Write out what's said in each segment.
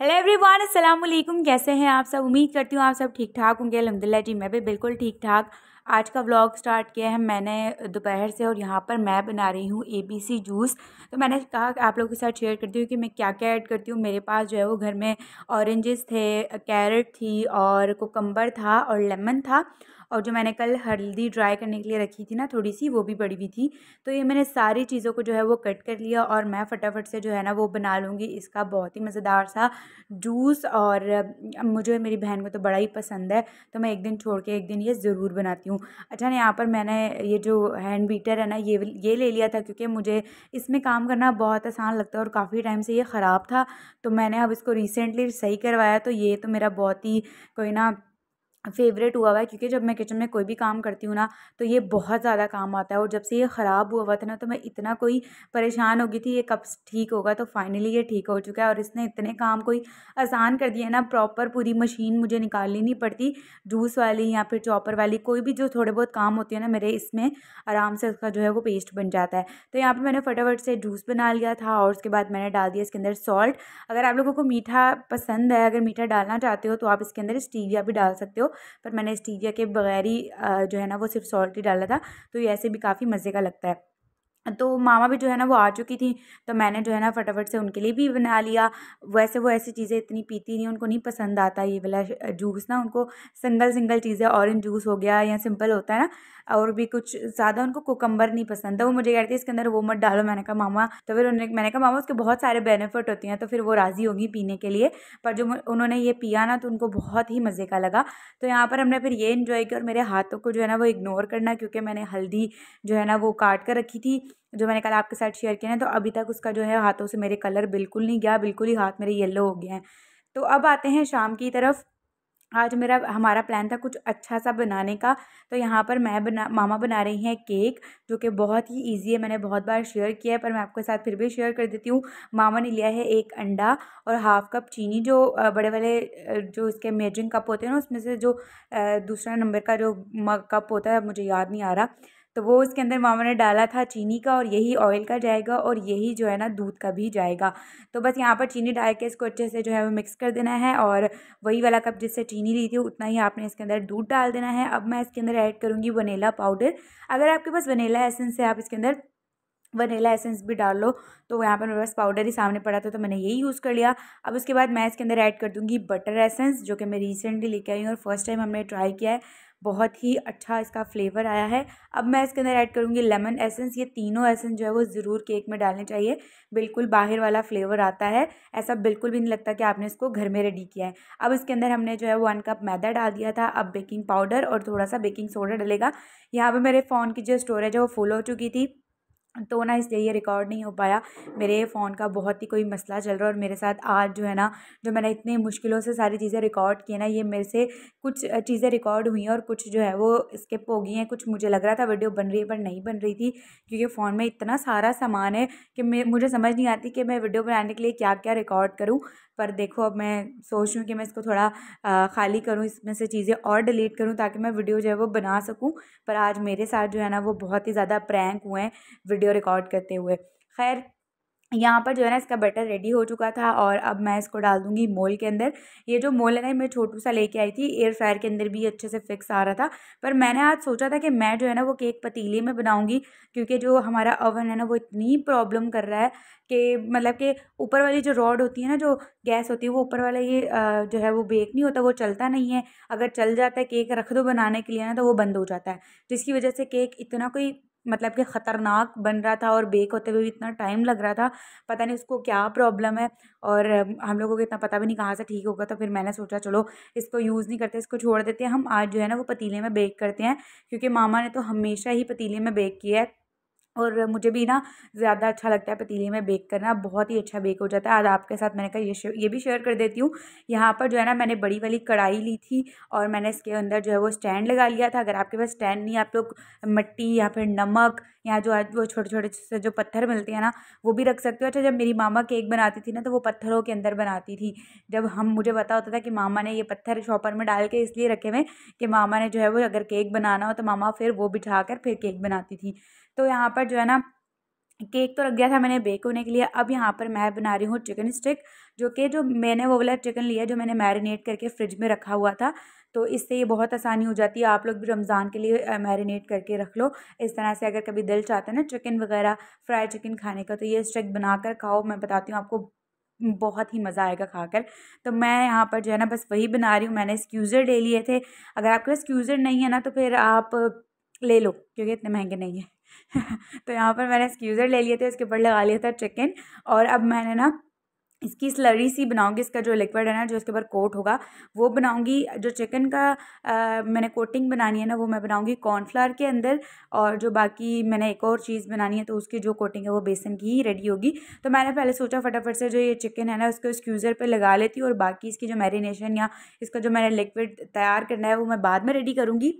hello everyone अस्सलाम वालेकुम कैसे हैं आप सब उम्मीद करती हूँ आप सब ठीक ठाक होंगे अलहमदिल्ला जी मैं भी बिल्कुल ठीक ठाक आज का व्लॉग स्टार्ट किया है मैंने दोपहर से और यहाँ पर मैं बना रही हूँ एबीसी जूस तो मैंने कहा कि आप लोगों के साथ शेयर करती हूँ कि मैं क्या क्या ऐड करती हूँ मेरे पास जो है वो घर में औरेंजेस थे कैरेट थी और कोकम्बर था और लेमन था और जो मैंने कल हल्दी ड्राई करने के लिए रखी थी ना थोड़ी सी वो भी बड़ी हुई थी तो ये मैंने सारी चीज़ों को जो है वो कट कर लिया और मैं फटाफट से जो है ना वो बना लूँगी इसका बहुत ही मज़ेदार सा जूस और मुझे मेरी बहन को तो बड़ा ही पसंद है तो मैं एक दिन छोड़ के एक दिन ये ज़रूर बनाती हूँ अच्छा ना यहाँ पर मैंने ये जो हैंड बीटर है ना ये ये ले लिया था क्योंकि मुझे इसमें काम करना बहुत आसान लगता है और काफ़ी टाइम से ये ख़राब था तो मैंने अब इसको रिसेंटली सही करवाया तो ये तो मेरा बहुत ही कोई ना फेवरेट हुआ हुआ है क्योंकि जब मैं किचन में कोई भी काम करती हूँ ना तो ये बहुत ज़्यादा काम आता है और जब से ये ख़राब हुआ हुआ था ना तो मैं इतना कोई परेशान हो गई थी ये कब ठीक होगा तो फाइनली ये ठीक हो चुका है और इसने इतने काम कोई आसान कर दिया ना प्रॉपर पूरी मशीन मुझे निकालनी नहीं पड़ती जूस वाली या फिर चॉपर वाली कोई भी जो थोड़े बहुत काम होती है ना मेरे इसमें आराम से उसका जो है वो पेस्ट बन जाता है तो यहाँ पर मैंने फटाफट से जूस बना लिया था और उसके बाद मैंने डाल दिया इसके अंदर सॉल्ट अगर आप लोगों को मीठा पसंद है अगर मीठा डालना चाहते हो तो आप इसके अंदर स्टीविया भी डाल सकते हो पर मैंने स्टीविया के बगैर ही जो है ना वो सिर्फ सॉल्ट ही डाला था तो ये ऐसे भी काफ़ी मज़े का लगता है तो मामा भी जो है ना वो आ चुकी थी तो मैंने जो है ना फटाफट से उनके लिए भी बना लिया वैसे वो ऐसी चीज़ें इतनी पीती नहीं उनको नहीं पसंद आता ये वाला जूस ना उनको सिंगल सिंगल चीज़ें ऑरेंज जूस हो गया या सिंपल होता है ना और भी कुछ ज़्यादा उनको कोकम्बर नहीं पसंद था वो मुझे कह रही थी इसके अंदर वो मत डालो मैंने कहा मामा तो फिर उन्होंने मैंने कहा मामा उसके बहुत सारे बेनिफिट होते हैं तो फिर वो राज़ी होगी पीने के लिए पर जो उन्होंने ये पिया ना तो उनको बहुत ही मज़े का लगा तो यहाँ पर हमने फिर ये इन्जॉय किया और मेरे हाथों को जो है ना वो इग्नोर करना क्योंकि मैंने हल्दी जो है ना वो काट कर रखी थी जो मैंने कल आपके साथ शेयर किया ना तो अभी तक उसका जो है हाथों से मेरे कलर बिल्कुल नहीं गया बिल्कुल ही हाथ मेरे येलो हो गए हैं तो अब आते हैं शाम की तरफ आज मेरा हमारा प्लान था कुछ अच्छा सा बनाने का तो यहाँ पर मैं बना मामा बना रही हैं केक जो कि बहुत ही इजी है मैंने बहुत बार शेयर किया है पर मैं आपके साथ फिर भी शेयर कर देती हूँ मामा ने लिया है एक अंडा और हाफ़ कप चीनी जो बड़े वाले जो इसके मेजरिंग कप होते हैं ना उसमें से जो दूसरा नंबर का जो कप होता है मुझे याद नहीं आ रहा तो वो उसके अंदर मामा ने डाला था चीनी का और यही ऑयल का जाएगा और यही जो है ना दूध का भी जाएगा तो बस यहाँ पर चीनी डाल के इसको अच्छे से जो है वो मिक्स कर देना है और वही वाला कप जिससे चीनी ली थी उतना ही आपने इसके अंदर दूध डाल देना है अब मैं इसके अंदर ऐड करूँगी वनीला पाउडर अगर आपके पास वनीला एसेंस है आप इसके अंदर वनीला एसेंस भी डाल लो तो यहाँ पर मेरे पास पाउडर ही सामने पड़ा था तो मैंने यही यूज़ कर लिया अब उसके बाद मैं इसके अंदर ऐड कर दूँगी बटर एसेंस जो कि मैं रिसेंटली लेके आई हूँ और फर्स्ट टाइम हमने ट्राई किया है बहुत ही अच्छा इसका फ्लेवर आया है अब मैं इसके अंदर ऐड करूँगी लेमन एसेंस ये तीनों एसेंस जो है वो ज़रूर केक में डालने चाहिए बिल्कुल बाहर वाला फ्लेवर आता है ऐसा बिल्कुल भी नहीं लगता कि आपने इसको घर में रेडी किया है अब इसके अंदर हमने जो है वन कप मैदा डाल दिया था अब बेकिंग पाउडर और थोड़ा सा बेकिंग सोडा डलेगा यहाँ पर मेरे फ़ोन की जो स्टोरेज है वो फुल हो चुकी थी तो ना इसलिए ये रिकॉर्ड नहीं हो पाया मेरे फ़ोन का बहुत ही कोई मसला चल रहा है और मेरे साथ आज जो है ना जो मैंने इतनी मुश्किलों से सारी चीज़ें रिकॉर्ड की है ना ये मेरे से कुछ चीज़ें रिकॉर्ड हुई हैं और कुछ जो है वो स्किप हो गई हैं कुछ मुझे लग रहा था वीडियो बन रही है पर नहीं बन रही थी क्योंकि फ़ोन में इतना सारा सामान है कि मुझे समझ नहीं आती कि मैं वीडियो बनाने के लिए क्या क्या रिकॉर्ड करूँ पर देखो अब मैं सोच रही हूँ कि मैं इसको थोड़ा खाली करूँ इसमें से चीज़ें और डिलीट करूँ ताकि मैं वीडियो जो है वो बना सकूँ पर आज मेरे साथ जो है ना वो बहुत ही ज़्यादा प्रैंक हुए हैं वीडियो वीडियो रिकॉर्ड करते हुए खैर यहाँ पर जो है ना इसका बटर रेडी हो चुका था और अब मैं इसको डाल दूँगी मोल के अंदर ये जो मोल है ना मैं छोटू सा लेके आई थी एयर फ्रायर के अंदर भी अच्छे से फिक्स आ रहा था पर मैंने आज सोचा था कि मैं जो है ना वो केक पतीले में बनाऊँगी क्योंकि जो हमारा ओवन है ना वो इतनी प्रॉब्लम कर रहा है कि मतलब कि ऊपर वाली जो रॉड होती है ना जो गैस होती है वो ऊपर वाला ये जो है वो बेक नहीं होता वो चलता नहीं है अगर चल जाता है केक रख दो बनाने के लिए ना तो वो बंद हो जाता है जिसकी वजह से केक इतना कोई मतलब कि ख़तरनाक बन रहा था और बेक होते हुए भी इतना टाइम लग रहा था पता नहीं उसको क्या प्रॉब्लम है और हम लोगों को इतना पता भी नहीं कहाँ से ठीक होगा तो फिर मैंने सोचा चलो इसको यूज़ नहीं करते इसको छोड़ देते हैं हम आज जो है ना वो पतीले में बेक करते हैं क्योंकि मामा ने तो हमेशा ही पतीले में बेक किया है और मुझे भी ना ज़्यादा अच्छा लगता है पतीले में बेक करना बहुत ही अच्छा बेक हो जाता है आज आपके साथ मैंने कहा ये ये भी शेयर कर देती हूँ यहाँ पर जो है ना मैंने बड़ी वाली कढ़ाई ली थी और मैंने इसके अंदर जो है वो स्टैंड लगा लिया था अगर आपके पास स्टैंड नहीं आप लोग मिट्टी या फिर नमक यहाँ जो आज वो छोटे छोटे से जो पत्थर मिलते हैं ना वो भी रख सकते हो अच्छा जब मेरी मामा केक बनाती थी ना तो वो पत्थरों के अंदर बनाती थी जब हम मुझे पता होता था कि मामा ने ये पत्थर शॉपर में डाल के इसलिए रखे हुए कि मामा ने जो है वो अगर केक बनाना हो तो मामा फिर वो बिछा कर फिर केक बनाती थी तो यहाँ पर जो है ना केक तो रख दिया था मैंने बेक होने के लिए अब यहाँ पर मैं बना रही हूँ चिकन स्टिक जो कि जो मैंने वो वाला चिकन लिया जो मैंने मैरिनेट करके फ्रिज में रखा हुआ था तो इससे ये बहुत आसानी हो जाती है आप लोग भी रमज़ान के लिए मैरिनेट करके रख लो इस तरह से अगर कभी दिल चाहता है ना चिकन वगैरह फ्राई चिकन खाने का तो ये स्टिक बनाकर खाओ मैं बताती हूँ आपको बहुत ही मज़ा आएगा खाकर तो मैं यहाँ पर जो है ना बस वही बना रही हूँ मैंने स्क्यूज़र ले लिए थे अगर आपके पास स्क्यूज़र नहीं है ना तो फिर आप ले लो क्योंकि इतने महंगे नहीं हैं तो यहाँ पर मैंने स्क्यूज़र ले लिया था इसके ऊपर लगा लिया था चिकन और अब मैंने ना इसकी स्लरी सी बनाऊंगी इसका जो लिक्विड है ना जो इसके ऊपर कोट होगा वो बनाऊंगी जो चिकन का आ, मैंने कोटिंग बनानी है ना वो मैं बनाऊंगी कॉर्नफ्लावर के अंदर और जो बाकी मैंने एक और चीज़ बनानी है तो उसकी जो कोटिंग है वो बेसन की ही रेडी होगी तो मैंने पहले सोचा फटाफट से जो ये चिकन है ना उसको स्क्यूज़र पर लगा लेती हूँ और बाकी इसकी जो मैरिनेशन या इसका जो मैंने लिक्विड तैयार करना है वो मैं बाद में रेडी करूँगी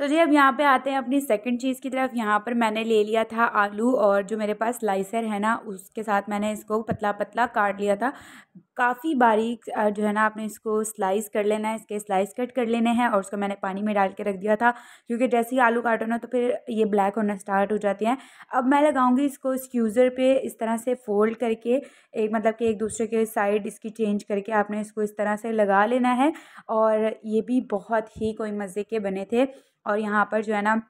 तो जी अब यहाँ पे आते हैं अपनी सेकंड चीज़ की तरफ यहाँ पर मैंने ले लिया था आलू और जो मेरे पास लाइसर है ना उसके साथ मैंने इसको पतला पतला काट लिया था काफ़ी बारीक जो है ना आपने इसको स्लाइस कर लेना है इसके स्लाइस कट कर लेने हैं और उसको मैंने पानी में डाल के रख दिया था क्योंकि जैसे ही आलू काटो ना तो फिर ये ब्लैक होना स्टार्ट हो जाती हैं अब मैं लगाऊंगी इसको स्क्यूज़र पे इस तरह से फोल्ड करके एक मतलब कि एक दूसरे के साइड इसकी चेंज करके आपने इसको इस तरह से लगा लेना है और ये भी बहुत ही कोई मज़े के बने थे और यहाँ पर जो है ना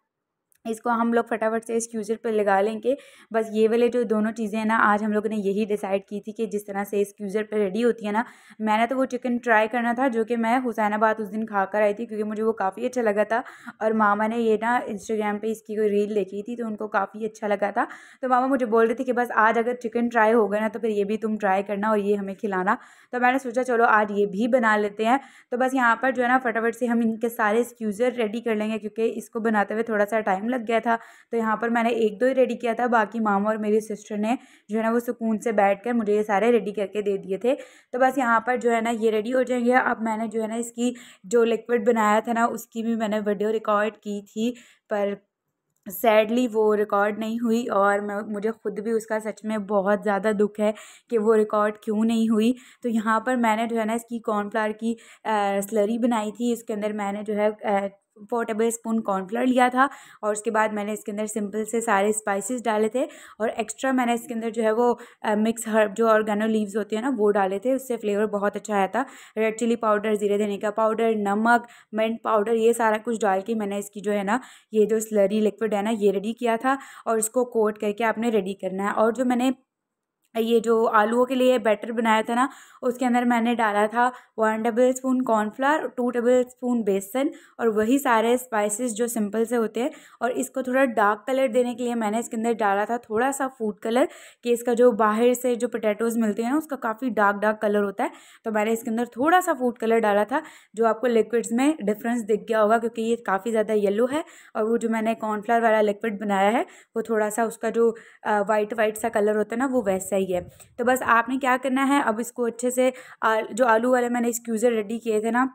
इसको हम लोग फटाफट से इस क्यूज़र पे लगा लेंगे बस ये वाले जो दोनों चीज़ें हैं ना आज हम लोग ने यही डिसाइड की थी कि जिस तरह से इस क्यूज़र पे रेडी होती है ना मैंने तो वो चिकन ट्राई करना था जो कि मैं हुसैनाबाद उस दिन खा कर आई थी क्योंकि मुझे वो काफ़ी अच्छा लगा था और मामा ने ये ना इंस्टाग्राम पर इसकी कोई रील देखी थी तो उनको काफ़ी अच्छा लगा था तो मामा मुझे बोल रहे थे कि बस आज अगर चिकन ट्राई हो गया ना तो फिर ये भी तुम ट्राई करना और ये हमें खिलाना तो मैंने सोचा चलो आज ये भी बना लेते हैं तो बस यहाँ पर जो है ना फटाफट से हम इनके सारे इस रेडी कर लेंगे क्योंकि इसको बनाते हुए थोड़ा सा टाइम लग गया था तो यहाँ पर मैंने एक दो ही रेडी किया था बाकी मामा और मेरी सिस्टर ने जो है ना वो सुकून से बैठ कर मुझे ये सारे रेडी करके दे दिए थे तो बस यहाँ पर जो है ना ये रेडी हो जाएंगे अब मैंने जो है ना इसकी जो लिक्विड बनाया था ना उसकी भी मैंने वीडियो रिकॉर्ड की थी पर सैडली वो रिकॉर्ड नहीं हुई और मैं मुझे ख़ुद भी उसका सच में बहुत ज़्यादा दुख है कि वो रिकॉर्ड क्यों नहीं हुई तो यहाँ पर मैंने जो है ना इसकी कॉर्नफ्लावर की स्लरी बनाई थी इसके अंदर मैंने जो है फोर टेबल स्पून कॉर्नफ्लोर लिया था और उसके बाद मैंने इसके अंदर सिंपल से सारे स्पाइसेस डाले थे और एक्स्ट्रा मैंने इसके अंदर जो है वो मिक्स हर्ब जो ऑर्गेनो लीव्स होते हैं ना वो डाले थे उससे फ्लेवर बहुत अच्छा आया था रेड चिली पाउडर जीरे धने का पाउडर नमक मिंट पाउडर ये सारा कुछ डाल के मैंने इसकी जो है ना ये जो स्लरी लिक्विड है ना ये रेडी किया था और इसको कोट करके आपने रेडी करना है और जो मैंने ये जो आलूओं के लिए बैटर बनाया था ना उसके अंदर मैंने डाला था one table spoon cornflour two table spoon बेसन और वही सारे स्पाइसेस जो सिंपल से होते हैं और इसको थोड़ा डार्क कलर देने के लिए मैंने इसके अंदर डाला था थोड़ा सा फूड कलर कि इसका जो बाहर से जो पोटैटोज़ मिलते हैं ना उसका काफ़ी डार्क डार्क कलर होता है तो मैंने इसके अंदर थोड़ा सा फूड कलर डाला था जो आपको लिक्विड्स में डिफरेंस दिख गया होगा क्योंकि ये काफ़ी ज़्यादा येलो है और वो जो मैंने कॉर्नफ्लावर वाला लिक्विड बनाया है वो थोड़ा सा उसका जो वाइट वाइट सा कलर होता है ना वो वैसा सही है तो बस आपने क्या करना है अब इसको अच्छे से जो आलू वाले मैंने स्क्यूज़र रेडी किए थे ना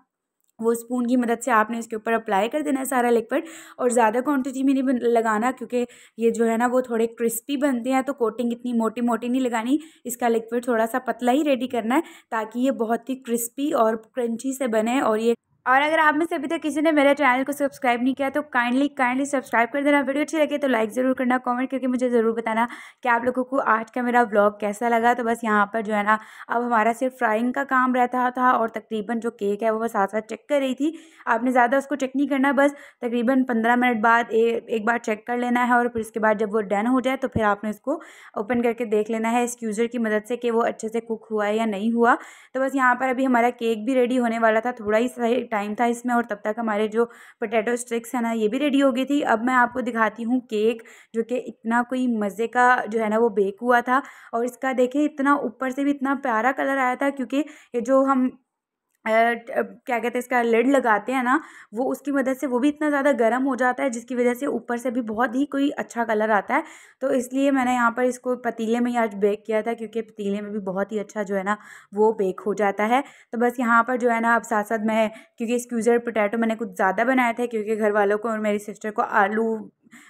वो स्पून की मदद से आपने इसके ऊपर अप्लाई कर देना है सारा लिक्विड और ज़्यादा क्वांटिटी में नहीं लगाना क्योंकि ये जो है ना वो थोड़े क्रिस्पी बनते हैं तो कोटिंग इतनी मोटी मोटी नहीं लगानी इसका लिक्विड थोड़ा सा पतला ही रेडी करना है ताकि ये बहुत ही क्रिस्पी और क्रंची से बने और ये और अगर आप में से अभी तक किसी ने मेरे चैनल को सब्सक्राइब नहीं किया तो काइंडली काइंडली सब्सक्राइब कर देना वीडियो अच्छी लगे तो लाइक ज़रूर करना कमेंट करके मुझे ज़रूर बताना कि आप लोगों को आज का मेरा ब्लॉग कैसा लगा तो बस यहाँ पर जो है ना अब हमारा सिर्फ फ्राइंग का काम रहता था और तकरीबन जो केक है वो मैं साथ साथ चेक कर रही थी आपने ज़्यादा उसको चेक नहीं करना बस तकरीबन पंद्रह मिनट बाद ए, एक बार चेक कर लेना है और फिर उसके बाद जब वो डन हो जाए तो फिर आपने उसको ओपन करके देख लेना है एक्सक्यूज़र की मदद से कि वो अच्छे से कुक हुआ है या नहीं हुआ तो बस यहाँ पर अभी हमारा केक भी रेडी होने वाला था थोड़ा ही टाइम था इसमें और तब तक हमारे जो पोटैटो स्टिक्स है ना ये भी रेडी हो गई थी अब मैं आपको दिखाती हूँ केक जो कि इतना कोई मज़े का जो है ना वो बेक हुआ था और इसका देखें इतना ऊपर से भी इतना प्यारा कलर आया था क्योंकि ये जो हम क्या कहते हैं इसका लिड लगाते हैं ना वो उसकी मदद से वो भी इतना ज़्यादा गर्म हो जाता है जिसकी वजह से ऊपर से भी बहुत ही कोई अच्छा कलर आता है तो इसलिए मैंने यहाँ पर इसको पतीले में ही आज बेक किया था क्योंकि पतीले में भी बहुत ही अच्छा जो है ना वो बेक हो जाता है तो बस यहाँ पर जो है ना अब साथ साथ मैं क्योंकि स्क्यूज़र पोटैटो मैंने कुछ ज़्यादा बनाया था क्योंकि घर वालों को और मेरी सिस्टर को आलू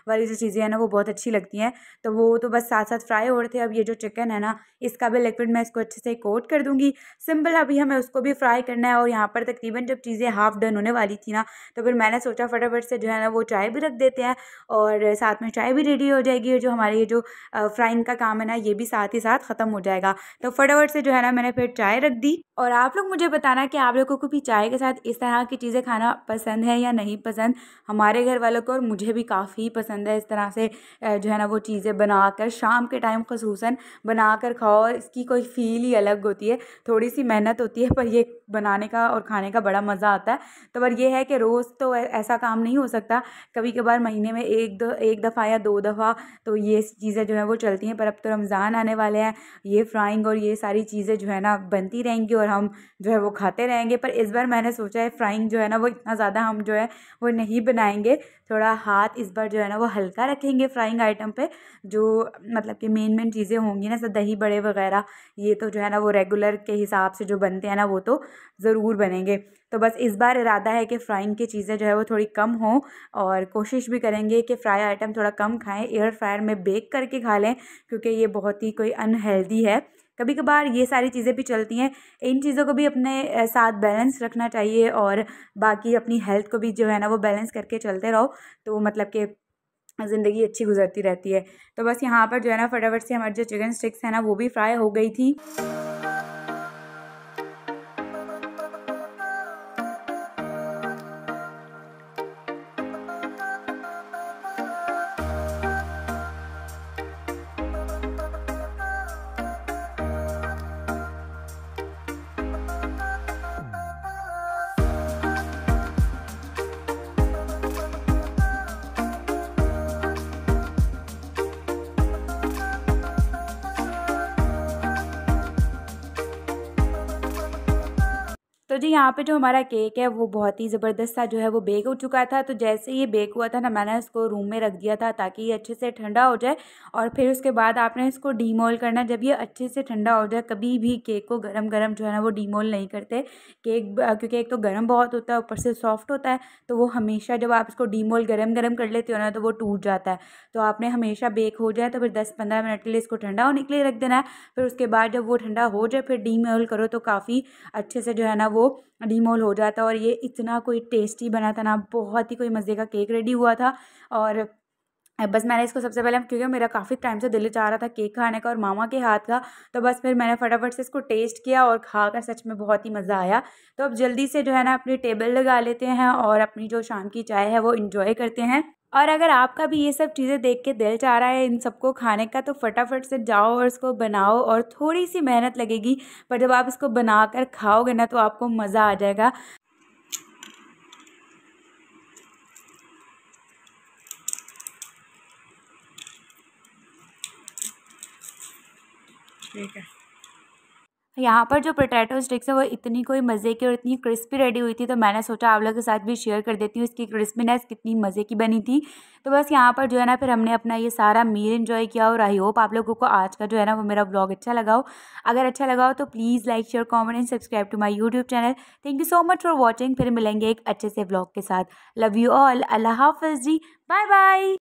वाली जो चीज़ें हैं ना वो बहुत अच्छी लगती हैं तो वो तो बस साथ साथ फ्राई हो रहे थे अब ये जो चिकन है ना इसका भी लिक्विड मैं इसको अच्छे से कोट कर दूँगी सिंपल अभी हमें उसको भी फ्राई करना है और यहाँ पर तकरीबन जब चीज़ें हाफ़ डन होने वाली थी ना तो फिर मैंने सोचा फटाफट से जो है ना वो चाय भी रख देते हैं और साथ में चाय भी रेडी हो जाएगी और जो हमारे ये जो फ्राइंग का काम है ना ये भी साथ ही साथ ख़त्म हो जाएगा तो फटाफट से जो है ना मैंने फिर चाय रख दी और आप लोग मुझे बताना कि आप लोगों को भी चाय के साथ इस तरह की चीज़ें खाना पसंद है या नहीं पसंद हमारे घर वालों को और मुझे भी काफ़ी पसंद है इस तरह से जो है ना वो चीज़ें बना कर शाम के टाइम खसूस बना कर खाओ और इसकी कोई फ़ील ही अलग होती है थोड़ी सी मेहनत होती है पर ये बनाने का और खाने का बड़ा मज़ा आता है तो पर यह है कि रोज़ तो ऐसा काम नहीं हो सकता कभी कभार महीने में एक दो एक दफ़ा या दो दफ़ा तो ये चीज़ें जो है वो चलती हैं पर अब तो रमज़ान आने वाले हैं ये फ्राइंग और ये सारी चीज़ें जो है ना बनती रहेंगी और हम जो है वो खाते रहेंगे पर इस बार मैंने सोचा है फ्राइंग जो है ना वो इतना ज़्यादा हम जो है वो नहीं बनाएंगे थोड़ा हाथ इस बार जो है ना वो हल्का रखेंगे फ्राइंग आइटम पे जो मतलब कि मेन मेन चीज़ें होंगी ना सर दही बड़े वगैरह ये तो जो है ना वो रेगुलर के हिसाब से जो बनते हैं ना वो तो ज़रूर बनेंगे तो बस इस बार इरादा है कि फ्राइंग की चीज़ें जो है वो थोड़ी कम हो और कोशिश भी करेंगे कि फ्राई आइटम थोड़ा कम खाएं एयर फ्रायर में बेक करके खा लें क्योंकि ये बहुत ही कोई अनहेल्दी है कभी कभार ये सारी चीज़ें भी चलती हैं इन चीज़ों को भी अपने साथ बैलेंस रखना चाहिए और बाकी अपनी हेल्थ को भी जो है ना वो बैलेंस करके चलते रहो तो मतलब कि ज़िंदगी अच्छी गुजरती रहती है तो बस यहाँ पर जो है ना फटाफट से हमारे जो चिकन स्टिक्स हैं ना वो भी फ्राई हो गई थी तो जी यहाँ पे जो हमारा केक है वो बहुत ही ज़बरदस्त सा जो है वो बेक हो चुका था तो जैसे ये बेक हुआ था ना मैंने इसको रूम में रख दिया था ताकि ये अच्छे से ठंडा हो जाए और फिर उसके बाद आपने इसको डीमोल करना जब ये अच्छे से ठंडा हो जाए कभी भी केक को गर्म गर्म जो है ना वो डीमोल नहीं करते केक क्योंकि एक तो गर्म बहुत होता है ऊपर से सॉफ्ट होता है तो वो हमेशा जब आप इसको डीमोल गर्म गर्म कर लेते हो ना तो वो टूट जाता है तो आपने हमेशा बेक हो जाए तो फिर दस पंद्रह मिनट के लिए इसको ठंडा होने के लिए रख देना है फिर उसके बाद जब वो ठंडा हो जाए फिर डीमोल करो तो काफ़ी अच्छे से जो है ना वो डिमोल हो जाता और ये इतना कोई टेस्टी बना था ना बहुत ही कोई मज़े का केक रेडी हुआ था और बस मैंने इसको सबसे पहले क्योंकि मेरा काफ़ी टाइम से दिल चाह रहा था केक खाने का और मामा के हाथ का तो बस फिर मैंने फटाफट से इसको टेस्ट किया और खा कर सच में बहुत ही मज़ा आया तो अब जल्दी से जो है ना अपनी टेबल लगा लेते हैं और अपनी जो शाम की चाय है वो इन्जॉय करते हैं और अगर आपका भी ये सब चीज़ें देख के दिल चाह रहा है इन सबको खाने का तो फटाफट से जाओ और इसको बनाओ और थोड़ी सी मेहनत लगेगी पर जब आप इसको बना कर खाओगे ना तो आपको मज़ा आ जाएगा ठीक है यहाँ पर जो पोटैटो स्टिक्स है वो इतनी कोई मज़े की और इतनी क्रिस्पी रेडी हुई थी तो मैंने सोचा आप लोगों के साथ भी शेयर कर देती हूँ इसकी क्रिस्पीनेस कितनी मज़े की बनी थी तो बस यहाँ पर जो है ना फिर हमने अपना ये सारा मील इन्जॉय किया और आई होप आप लोगों को आज का जो है ना वो मेरा ब्लॉग अच्छा लगाओ अगर अच्छा लगाओ तो please like share comment and subscribe to my YouTube channel thank you so much for watching फिर मिलेंगे एक अच्छे से ब्लॉग के साथ लव यू ऑल अल्लाह हाफ जी बाय बाय